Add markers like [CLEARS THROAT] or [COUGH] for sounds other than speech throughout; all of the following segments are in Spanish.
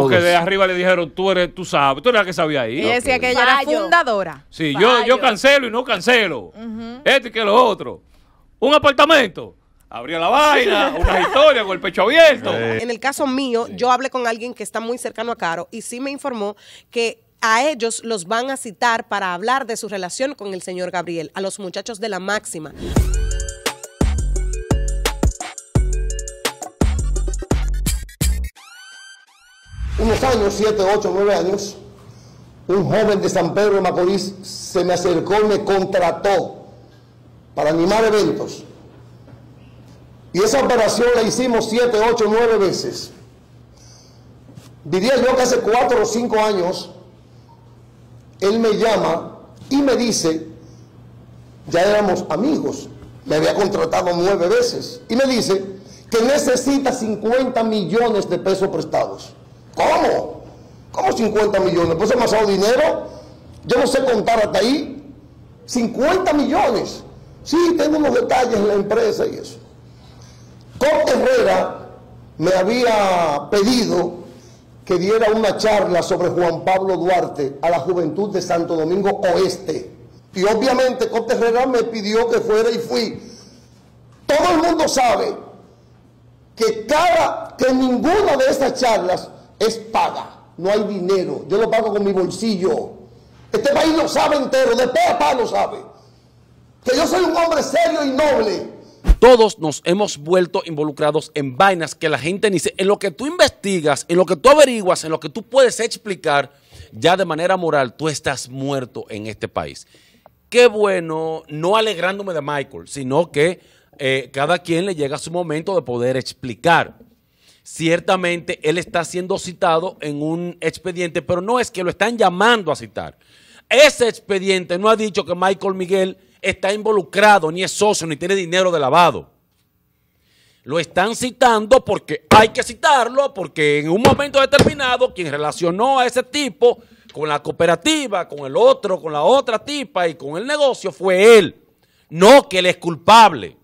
Porque de arriba le dijeron, tú eres, tú sabes, tú eres la que sabía ahí. Y decía que ella era fundadora. Sí, yo, yo cancelo y no cancelo. Este que lo otro. Un apartamento abría la vaina, [LAUGHS] una historia con el pecho abierto. En el caso mío, yo hablé con alguien que está muy cercano a Caro y sí me informó que a ellos los van a citar para hablar de su relación con el señor Gabriel, a los muchachos de la máxima. unos años, siete, ocho, nueve años, un joven de San Pedro de Macorís se me acercó y me contrató para animar eventos. Y esa operación la hicimos siete, ocho, nueve veces. Diría yo que hace cuatro o cinco años, él me llama y me dice, ya éramos amigos, me había contratado nueve veces, y me dice que necesita 50 millones de pesos prestados. ¿Cómo? ¿Cómo 50 millones? Pues es demasiado dinero. Yo no sé contar hasta ahí. 50 millones. Sí, tengo unos detalles en la empresa y eso. Corte Herrera me había pedido que diera una charla sobre Juan Pablo Duarte a la juventud de Santo Domingo Oeste. Y obviamente Corte Herrera me pidió que fuera y fui. Todo el mundo sabe que cada, que ninguna de esas charlas es paga, no hay dinero, yo lo pago con mi bolsillo. Este país lo sabe entero, de pe a lo sabe. Que yo soy un hombre serio y noble. Todos nos hemos vuelto involucrados en vainas que la gente ni se... En lo que tú investigas, en lo que tú averiguas, en lo que tú puedes explicar, ya de manera moral, tú estás muerto en este país. Qué bueno, no alegrándome de Michael, sino que eh, cada quien le llega su momento de poder explicar ciertamente él está siendo citado en un expediente, pero no es que lo están llamando a citar. Ese expediente no ha dicho que Michael Miguel está involucrado, ni es socio, ni tiene dinero de lavado. Lo están citando porque hay que citarlo, porque en un momento determinado quien relacionó a ese tipo con la cooperativa, con el otro, con la otra tipa y con el negocio fue él. No que él es culpable.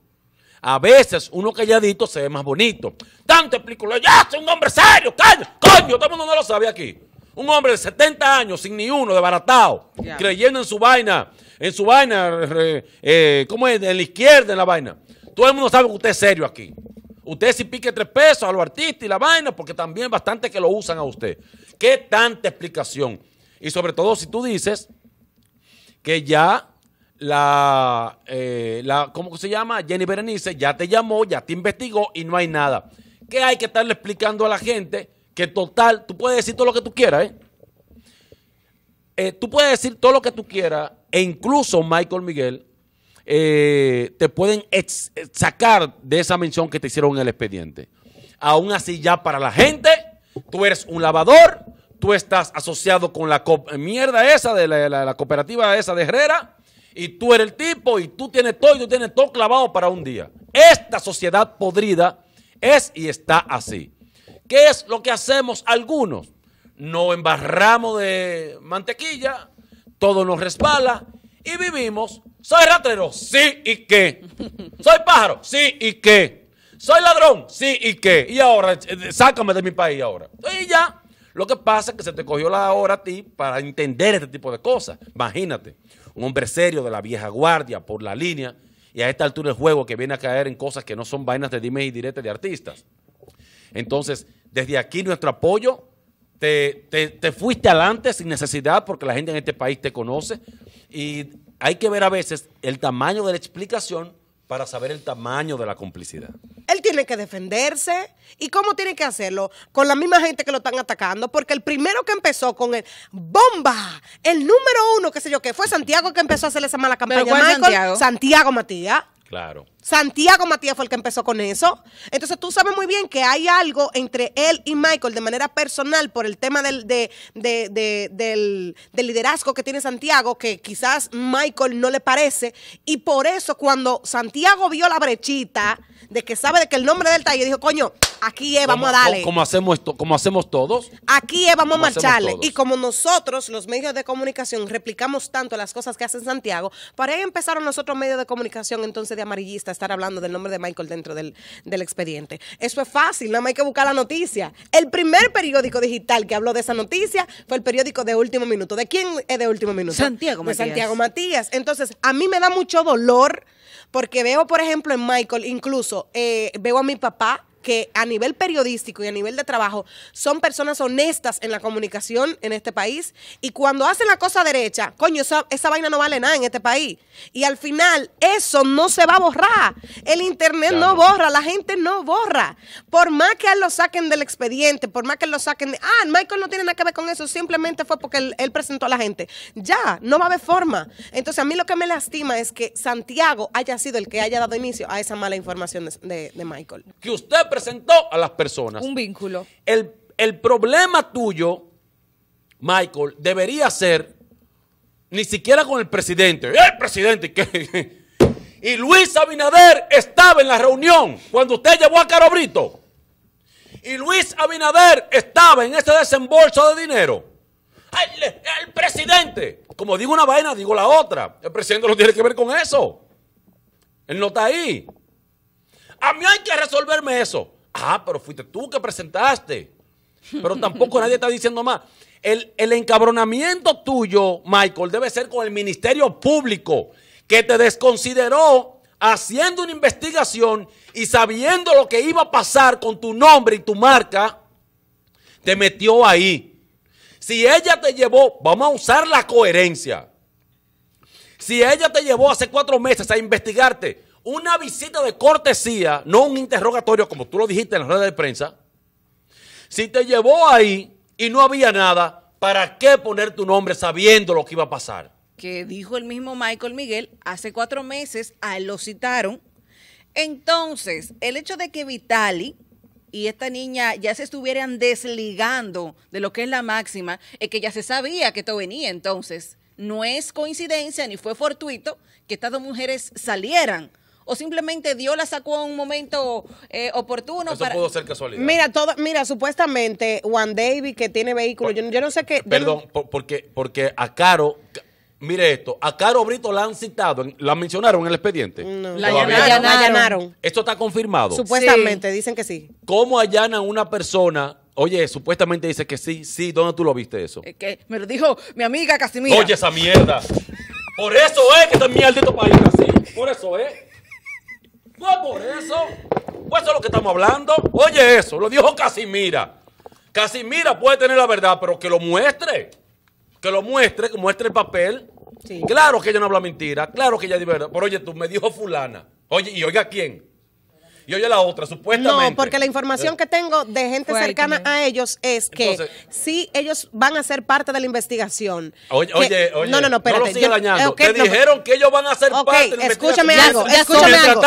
A veces uno calladito se ve más bonito. Tanto explicó, ya soy un hombre serio, coño, coño, todo el mundo no lo sabe aquí. Un hombre de 70 años, sin ni uno, desbaratado, creyendo en su vaina, en su vaina, eh, ¿cómo es? En la izquierda, en la vaina. Todo el mundo sabe que usted es serio aquí. Usted si pique tres pesos a los artistas y la vaina, porque también bastante que lo usan a usted. ¿Qué tanta explicación? Y sobre todo si tú dices que ya la, eh, la, ¿cómo se llama? Jenny Berenice ya te llamó, ya te investigó y no hay nada. ¿Qué hay que estarle explicando a la gente? Que total, tú puedes decir todo lo que tú quieras, ¿eh? eh tú puedes decir todo lo que tú quieras, e incluso Michael Miguel, eh, te pueden eh, sacar de esa mención que te hicieron en el expediente. Aún así, ya para la gente, tú eres un lavador, tú estás asociado con la mierda esa de la cooperativa esa de Herrera, y tú eres el tipo y tú tienes todo y tú tienes todo clavado para un día. Esta sociedad podrida es y está así. ¿Qué es lo que hacemos algunos? Nos embarramos de mantequilla, todo nos respala y vivimos. Soy ratero, sí y qué. [LAUGHS] Soy pájaro, sí y qué. Soy ladrón, sí y qué. Y ahora, eh, sácame de mi país ahora. Y ya. Lo que pasa es que se te cogió la hora a ti para entender este tipo de cosas. Imagínate un hombre serio de la vieja guardia por la línea y a esta altura el juego que viene a caer en cosas que no son vainas de dime y diretes de artistas. Entonces, desde aquí nuestro apoyo, te fuiste adelante sin necesidad porque la gente en este país te conoce y hay que ver a veces el tamaño de la explicación para saber el tamaño de la complicidad. Él tiene que defenderse. ¿Y cómo tiene que hacerlo? Con la misma gente que lo están atacando. Porque el primero que empezó con el bomba, el número uno, qué sé yo qué, fue Santiago que empezó a hacer esa mala campaña. ¿Pero Santiago? Santiago Matías. Claro. Santiago Matías fue el que empezó con eso. Entonces tú sabes muy bien que hay algo entre él y Michael de manera personal por el tema del, del, liderazgo que tiene Santiago, que quizás Michael no le parece. Y por eso cuando Santiago vio la brechita de que sabe de que el nombre del taller, dijo, coño, aquí vamos a darle. Como hacemos, esto, como hacemos todos. Aquí vamos a marcharle. Y como nosotros, los medios de comunicación, replicamos tanto las cosas que hace Santiago, para ahí empezaron los otros medios de comunicación entonces de amarillistas estar hablando del nombre de Michael dentro del, expediente. Eso es fácil, nada más hay que buscar la noticia. El primer periódico digital que habló de esa noticia fue el periódico de Último Minuto. ¿De quién es de Último Minuto? Santiago Matías. De Santiago Matías. Entonces, a mí me da mucho dolor porque veo, por ejemplo, en Michael, incluso eh, veo a mi papá que a nivel periodístico y a nivel de trabajo son personas honestas en la comunicación en este país y cuando hacen la cosa derecha, coño, esa, vaina no vale nada en este país. Y al final eso no se va a borrar. El internet no borra, la gente no borra. Por más que lo saquen del expediente, por más que lo saquen ah, Michael no tiene nada que ver con eso, simplemente fue porque él, presentó a la gente. Ya, no va a haber forma. Entonces a mí lo que me lastima es que Santiago haya sido el que haya dado inicio a esa mala información de, Michael. Que usted presentó a las personas. Un vínculo. El, problema tuyo, Michael, debería ser ni siquiera con el presidente. ¡El ¡Eh, presidente! [LAUGHS] Y Luis Abinader estaba en la reunión cuando usted llevó a Caro Brito. Y Luis Abinader estaba en ese desembolso de dinero. el, presidente. Como digo una vaina, digo la otra. El presidente no tiene que ver con eso. Él no está ahí. A mí hay que resolverme eso. Ah, pero fuiste tú que presentaste. Pero tampoco nadie está diciendo más. El, encabronamiento tuyo, Michael, debe ser con el Ministerio Público, que te desconsideró haciendo una investigación y sabiendo lo que iba a pasar con tu nombre y tu marca, te metió ahí. Si ella te llevó, vamos a usar la coherencia. Si ella te llevó hace cuatro meses a investigarte, una visita de cortesía, no un interrogatorio como tú lo dijiste en la redes de prensa, si te llevó ahí y no había nada, ¿para qué poner tu nombre sabiendo lo que iba a pasar? Que dijo el mismo Michael Miguel, hace cuatro meses a ah, lo citaron. Entonces, el hecho de que Vitali y esta niña ya se estuvieran desligando de lo que es la máxima, es que ya se sabía que esto venía entonces. No es coincidencia ni fue fortuito que estas dos mujeres salieran o simplemente Dios la sacó en un momento eh, oportuno. Eso pudo ser casualidad. Mira, mira, supuestamente Juan David que tiene vehículo, yo, no sé qué. Perdón, porque, porque a Caro, mire esto, a Caro Brito la han citado, la mencionaron en el expediente. No. La, allanaron. Esto está confirmado. Supuestamente, dicen que sí. ¿Cómo allanan una persona? Oye, supuestamente dice que sí, sí, ¿dónde tú lo viste eso? Es que me lo dijo mi amiga Casimira. Oye, esa mierda. Por eso es que está mierdito país así. Por eso es. No por eso. Pues eso es lo que estamos hablando. Oye, eso, lo dijo Casimira. Casimira puede tener la verdad, pero que lo muestre. Que lo muestre, que muestre el papel. Sí. Claro que ella no habla mentira, claro que ella es verdad. Pero oye, tú me dijo fulana. Oye, ¿y oiga quién? y oye la otra, supuestamente. No, porque la información eh. que tengo de gente cercana a ellos es que si sí, ellos van a ser parte de la investigación. Oye, oye, oye. No, no, no, espérate. lo dañando. Te dijeron que ellos van a ser parte de la escúchame Algo, escúchame algo,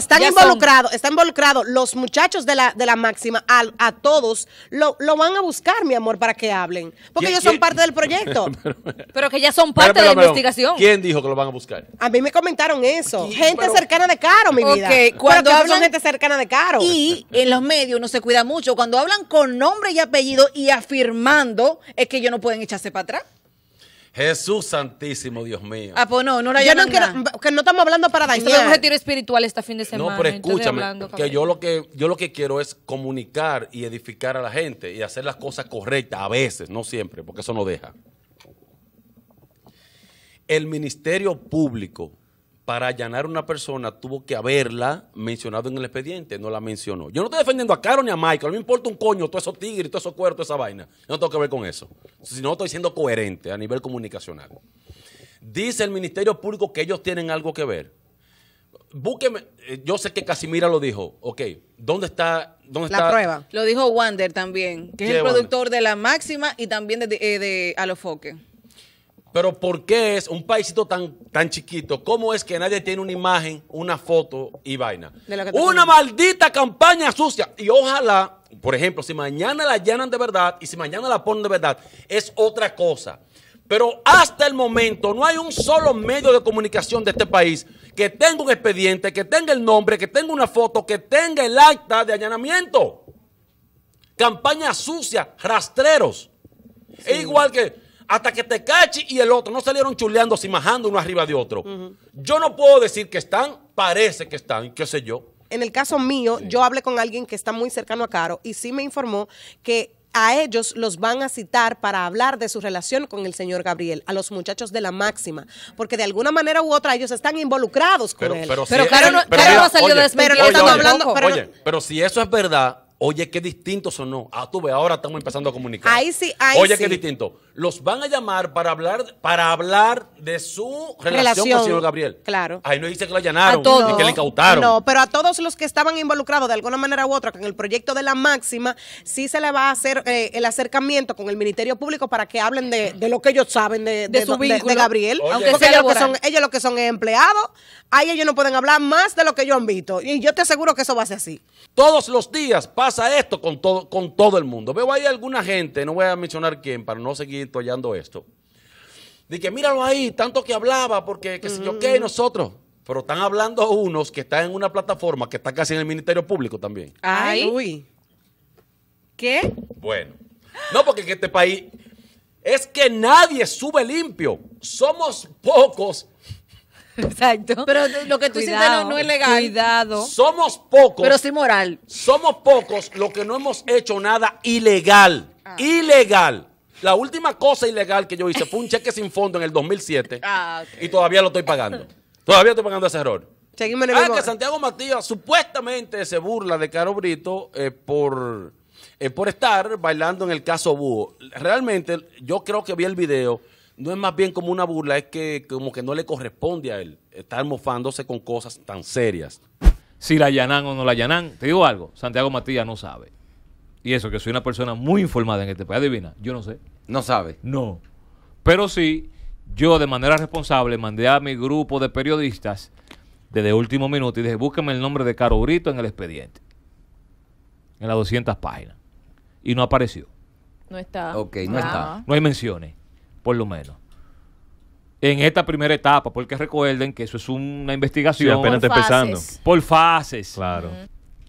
están, involucrados, están involucrados los muchachos de la, de la máxima, a, a todos, lo, lo, van a buscar, mi amor, para que hablen. Porque ellos son parte del proyecto. [LAUGHS] pero que ya son parte de la investigación. ¿Quién dijo que lo van a buscar? A mí me comentaron eso. Gente cercana de Caro, mi vida. Ok, cuando hablo cercana de Caro. Y en los medios no se cuida mucho. Cuando hablan con nombre y apellido y afirmando, es que ellos no pueden echarse para atrás. Jesús santísimo, Dios mío. Ah, pues no, no la yo no que no estamos hablando para dañar. Estamos en un retiro espiritual este fin de semana. No, pero escúchame, que yo lo que yo lo que quiero es comunicar y edificar a la gente y hacer las cosas correctas a veces, no siempre, porque eso no deja. El ministerio público para allanar a una persona tuvo que haberla mencionado en el expediente, no la mencionó. Yo no estoy defendiendo a Caro ni a Michael, no me importa un coño, todos esos tigres, todos esos cuerpos, toda esa vaina. no tengo que ver con eso. Si no, estoy siendo coherente a nivel comunicacional. Dice el Ministerio Público que ellos tienen algo que ver. Búsqueme, eh, yo sé que Casimira lo dijo, ok, ¿dónde está? Dónde la prueba. Lo dijo Wander también, que es el productor de La Máxima y también de, de, de Alofoque. Pero ¿por qué es un paísito tan, tan chiquito? ¿Cómo es que nadie tiene una imagen, una foto y vaina? Una maldita campaña sucia. Y ojalá, por ejemplo, si mañana la llenan de verdad y si mañana la ponen de verdad, es otra cosa. Pero hasta el momento no hay un solo medio de comunicación de este país que tenga un expediente, que tenga el nombre, que tenga una foto, que tenga el acta de allanamiento. Campaña sucia, rastreros. Es igual que hasta que Tecachi y el otro no salieron chuleando y majando uno arriba de otro. Yo no puedo decir que están, parece que están, qué sé yo. En el caso mío, yo hablé con alguien que está muy cercano a Caro y sí me informó que a ellos los van a citar para hablar de su relación con el señor Gabriel, a los muchachos de la máxima, porque de alguna manera u otra ellos están involucrados con él. Pero, no, salió de Pero, oye, pero si eso es verdad, Oye, qué distinto sonó. Ah, tú ves, ahora estamos empezando a comunicar. Ahí sí, ahí Oye, qué distinto. Los van a llamar para hablar, para hablar de su relación, con el señor Gabriel. Claro. Ahí no dice que lo allanaron, que le incautaron. No, pero a todos los que estaban involucrados de alguna manera u otra con el proyecto de la máxima, sí se le va a hacer eh, el acercamiento con el Ministerio Público para que hablen de, lo que ellos saben de, su vínculo. Gabriel. Aunque ellos que son, ellos lo que son empleados, ahí ellos no pueden hablar más de lo que ellos han visto. Y yo te aseguro que eso va a ser así. Todos los días, pasa esto con todo, con todo el mundo. Veo ahí alguna gente, no voy a mencionar quién para no seguir tollando esto. De que míralo ahí, tanto que hablaba, porque qué sé yo qué, nosotros. Pero están hablando unos que están en una plataforma que está casi en el Ministerio Público también. Ay, uy. ¿Qué? Bueno. No, porque este país es que nadie sube limpio. Somos pocos [LAUGHS] Exacto. Pero lo que tú dices no, es legal. Cuidado. Somos pocos. Pero sí moral. Somos pocos los que no hemos hecho nada ilegal. Ah. Ilegal. La última cosa ilegal que yo hice fue un cheque sin fondo en el 2007 [LAUGHS] ah, y todavía lo estoy pagando. Todavía estoy pagando ese error. Ah, que Santiago Matías supuestamente se burla de Caro Brito eh, por, eh, por estar bailando en el caso Búho. Realmente, yo creo que vi el video no es más bien como una burla, es que como que no le corresponde a él estar mofándose con cosas tan serias. Si la llanan o no la llanan, te digo algo, Santiago Matías no sabe. Y eso, que soy una persona muy informada en este país. Adivina, yo no sé. No sabe. No. Pero sí, yo de manera responsable mandé a mi grupo de periodistas desde último minuto y dije, búsqueme el nombre de Caro Brito en el expediente. En las 200 páginas. Y no apareció. No está. Ok, no ah. está. No hay menciones por lo menos. En esta primera etapa, porque recuerden que eso es una investigación. por Fases. Por fases. Claro.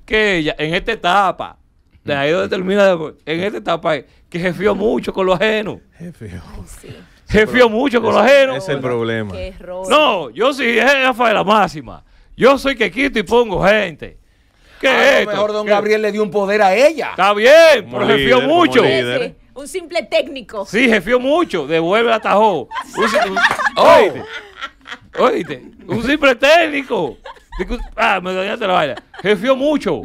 Que ella, en esta etapa, de ahí donde termina, en esta etapa, que jefió mucho con lo ajeno. Jefió. Sí. mucho con es, lo ajeno. Es el problema. no, yo sí, es de la máxima. Yo soy que quito y pongo gente. ¿Qué ah, es lo mejor don Gabriel le dio un poder a ella. Está bien, pero líder, mucho un simple técnico. Sí, jefió mucho. Devuelve a Tajo. [LAUGHS] Oíste. Un simple técnico. Ah, me dañaste la vaina. Jefió mucho.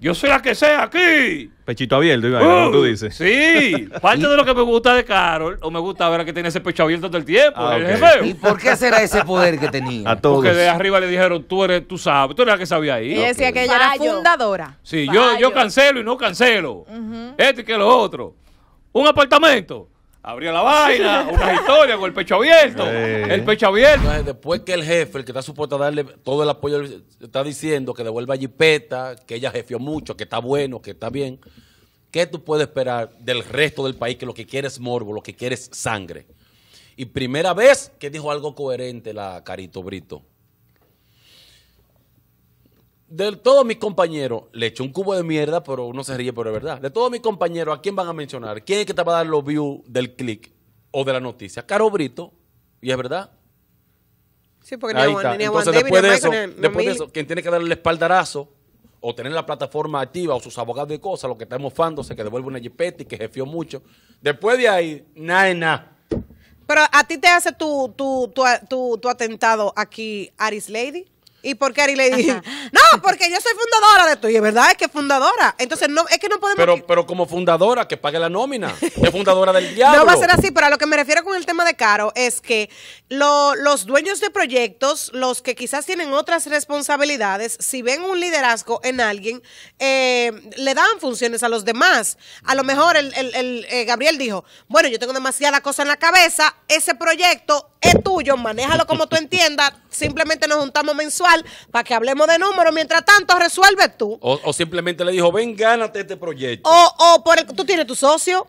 Yo soy la que sea aquí. Pechito abierto, tú uh, dices. Sí. Parte de lo que me gusta de Carol, o me gusta ver que tiene ese pecho abierto todo el tiempo. Ah, ¿Y por qué será ese poder que tenía? Porque de arriba le dijeron, tú eres, tú sabes, tú eres la que sabía ahí. Y decía que ella era fundadora. Sí, yo, yo cancelo y no cancelo. Este y que lo otro un apartamento. Abrió la vaina, [LAUGHS] una historia con el pecho abierto. El pecho abierto. después que el jefe, el que está supuesto a darle todo el apoyo, está diciendo que devuelva Jipeta, que ella jefió mucho, que está bueno, que está bien. ¿Qué tú puedes esperar del resto del país que lo que quiere es morbo, lo que quiere es sangre? Y primera vez que dijo algo coherente la Carito Brito de todos mis compañeros, le echo un cubo de mierda, pero uno se ríe, pero es verdad. De todos mis compañeros, ¿a quién van a mencionar? ¿Quién es que te va a dar los views del click o de la noticia? Caro Brito, y es verdad. Sí, porque Ahí está. Ni Entonces, después, de eso, después de eso, quien tiene que darle el espaldarazo o tener la plataforma activa o sus abogados de cosas, lo que están mofándose, que devuelve una jipeta y que jefió mucho. Después de ahí, nada nada. Pero a ti te hace tu, tu, tu, tu, tu atentado aquí, Aris Lady. ¿Y por qué Ari le dije? No, porque yo soy fundadora de esto. Y es verdad es que fundadora. Entonces, no, es que no podemos. Pero, pero como fundadora, que pague la nómina. Es fundadora del diablo. No va a ser así, pero a lo que me refiero con el tema de Caro es que los dueños de proyectos, los que quizás tienen otras responsabilidades, si ven un liderazgo en alguien, eh, le dan funciones a los demás. A lo mejor el, el, eh, Gabriel dijo: Bueno, yo tengo demasiada cosa en la cabeza, ese proyecto es tuyo, manéjalo como tú entiendas simplemente nos juntamos mensual para que hablemos de números. Mientras tanto, resuelve tú. O, simplemente le dijo, ven, gánate este proyecto. O, o por tú tienes tu socio.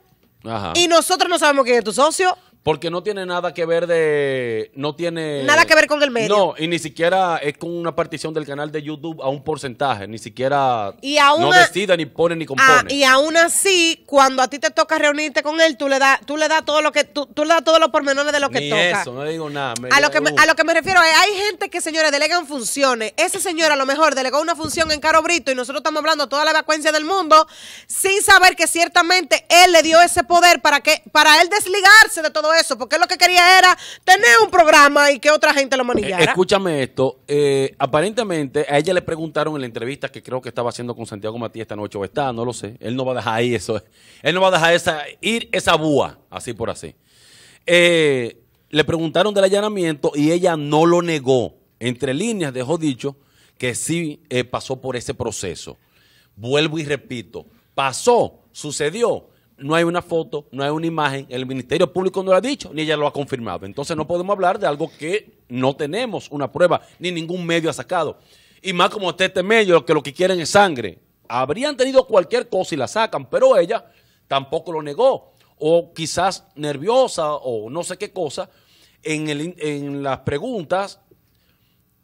Y nosotros no sabemos quién es tu socio. Porque no tiene nada que ver de. No tiene. Nada que ver con el medio. No, y ni siquiera es con una partición del canal de YouTube a un porcentaje. Ni siquiera. Y no decida, ni pone, ni ah, compone. y aún así, cuando a ti te toca reunirte con él, tú le das, tú le das todo lo que. Tú, tú le das todos los pormenores de lo que ni toca. Eso, no digo nada. A lo, que me, a lo que me refiero es, hay gente que, señores, delegan funciones. Ese señor a lo mejor delegó una función en Caro Brito y nosotros estamos hablando toda la vacuencia del mundo sin saber que ciertamente él le dio ese poder para que para él desligarse de todo eso eso, porque lo que quería era tener un programa y que otra gente lo eh, manillara. escúchame esto, eh, aparentemente a ella le preguntaron en la entrevista que creo que estaba haciendo con Santiago Matías esta noche, o está, no lo sé, él no va a dejar ahí eso, [LAUGHS] él no va a dejar esa, ir esa búa, así por así. Eh, le preguntaron del allanamiento y ella no lo negó. Entre líneas dejó dicho que sí pasó por ese proceso. Vuelvo y repito, pasó, sucedió, no hay una foto, no hay una imagen, el Ministerio Público no lo ha dicho, ni ella lo ha confirmado. Entonces no podemos hablar de algo que no tenemos una prueba, ni ningún medio ha sacado. Y más como este medio, que lo que quieren es sangre. Habrían tenido cualquier cosa y la sacan, pero ella tampoco lo negó. O quizás nerviosa o no sé qué cosa, en, las preguntas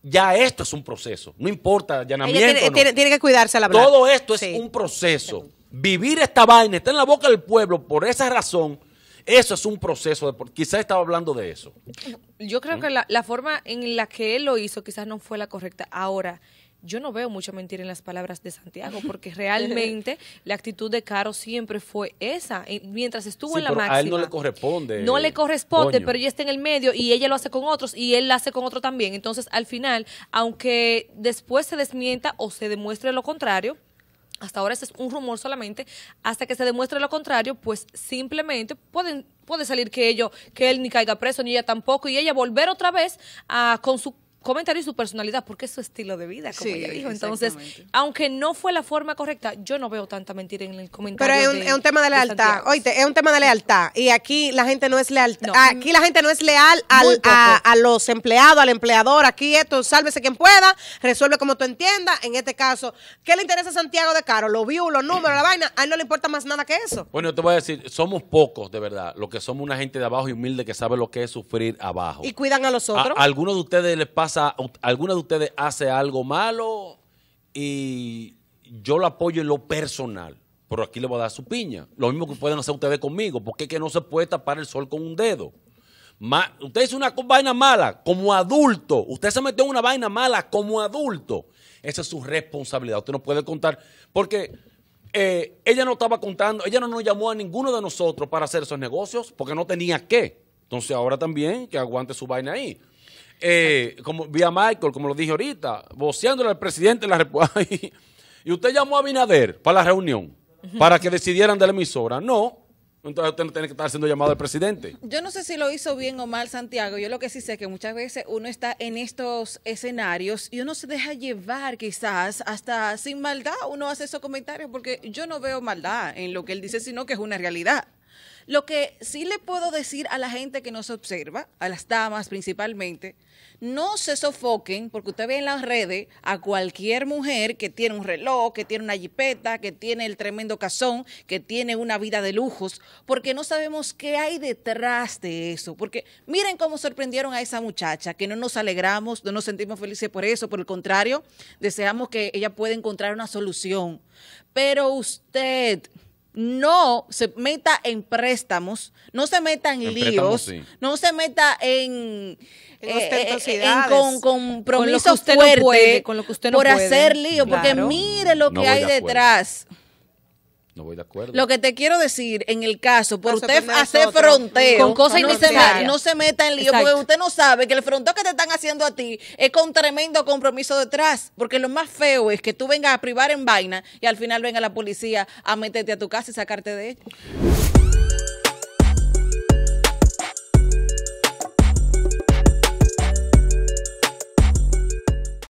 ya esto es un proceso. No importa ya Tiene, tiene, que cuidarse la verdad. Todo esto es un proceso vivir esta vaina, está en la boca del pueblo por esa razón, eso es un proceso, quizás estaba hablando de eso. Yo creo que ¿Mm? la, forma en la que él lo hizo quizás no fue la correcta. Ahora, yo no veo mucha mentira en las palabras de Santiago, porque [LAUGHS] realmente la actitud de Caro siempre fue esa, mientras estuvo en la máxima. A él no le corresponde. No le corresponde, pero ella está en el medio y ella lo hace con otros y él lo hace con otro también. Entonces, al final, aunque después se desmienta o se demuestre lo contrario, hasta ahora ese es un rumor solamente, hasta que se demuestre lo contrario, pues simplemente pueden, puede salir que ello, que él ni caiga preso, ni ella tampoco, y ella volver otra vez a, con su comentario y su personalidad, porque es su estilo de vida, como dijo. Entonces, aunque no fue la forma correcta, yo no veo tanta mentira en el comentario. Pero es un, tema de lealtad. es un tema de lealtad. Y aquí la gente no es leal. Aquí la gente no es leal a, los empleados, al empleador. Aquí esto, sálvese quien pueda, resuelve como tú entiendas. En este caso, ¿qué le interesa a Santiago de Caro? Los views, los números, la [CLEARS THROAT] vaina. A él no le importa más nada que eso. Bueno, te voy a decir, somos pocos, de verdad, lo que somos una gente de abajo y humilde que sabe lo que es sufrir abajo. Y cuidan a los otros. algunos de ustedes les pasa alguna de ustedes hace algo malo y yo lo apoyo en lo personal, pero aquí le voy a dar su piña. Lo mismo que pueden hacer ustedes conmigo, porque es que no se puede tapar el sol con un dedo. usted hizo una vaina mala como adulto. Usted se metió en una vaina mala como adulto. Esa es su responsabilidad. Usted no puede contar. Porque eh, ella no estaba contando, ella no nos llamó a ninguno de nosotros para hacer esos negocios porque no tenía qué. Entonces ahora también que aguante su vaina ahí. Eh, como vía Michael, como lo dije ahorita, voceándole al presidente la República. [LAUGHS] y usted llamó a Binader para la reunión, para que decidieran de la emisora. No. Entonces usted no tiene que estar siendo llamado al presidente. Yo no sé si lo hizo bien o mal Santiago. Yo lo que sí sé es que muchas veces uno está en estos escenarios y uno se deja llevar quizás hasta sin maldad. Uno hace esos comentarios porque yo no veo maldad en lo que él dice, sino que es una realidad. Lo que sí le puedo decir a la gente que nos observa, a las damas principalmente, no se sofoquen, porque usted ve en las redes a cualquier mujer que tiene un reloj, que tiene una jipeta, que tiene el tremendo cazón, que tiene una vida de lujos, porque no sabemos qué hay detrás de eso. Porque miren cómo sorprendieron a esa muchacha, que no nos alegramos, no nos sentimos felices por eso, por el contrario, deseamos que ella pueda encontrar una solución. Pero usted no se meta en préstamos, no se meta en, líos, no se meta en, en, eh, eh, con, compromisos fuertes, por hacer lío, porque mire lo que hay detrás. No voy de acuerdo. Lo que te quiero decir, en el caso, por ah, usted hacer fronteo, con no se, meta en lío, porque usted no sabe que el fronteo que te están haciendo a ti es con tremendo compromiso detrás, porque lo más feo es que tú vengas a privar en vaina y al final venga la policía a meterte a tu casa y sacarte de ella.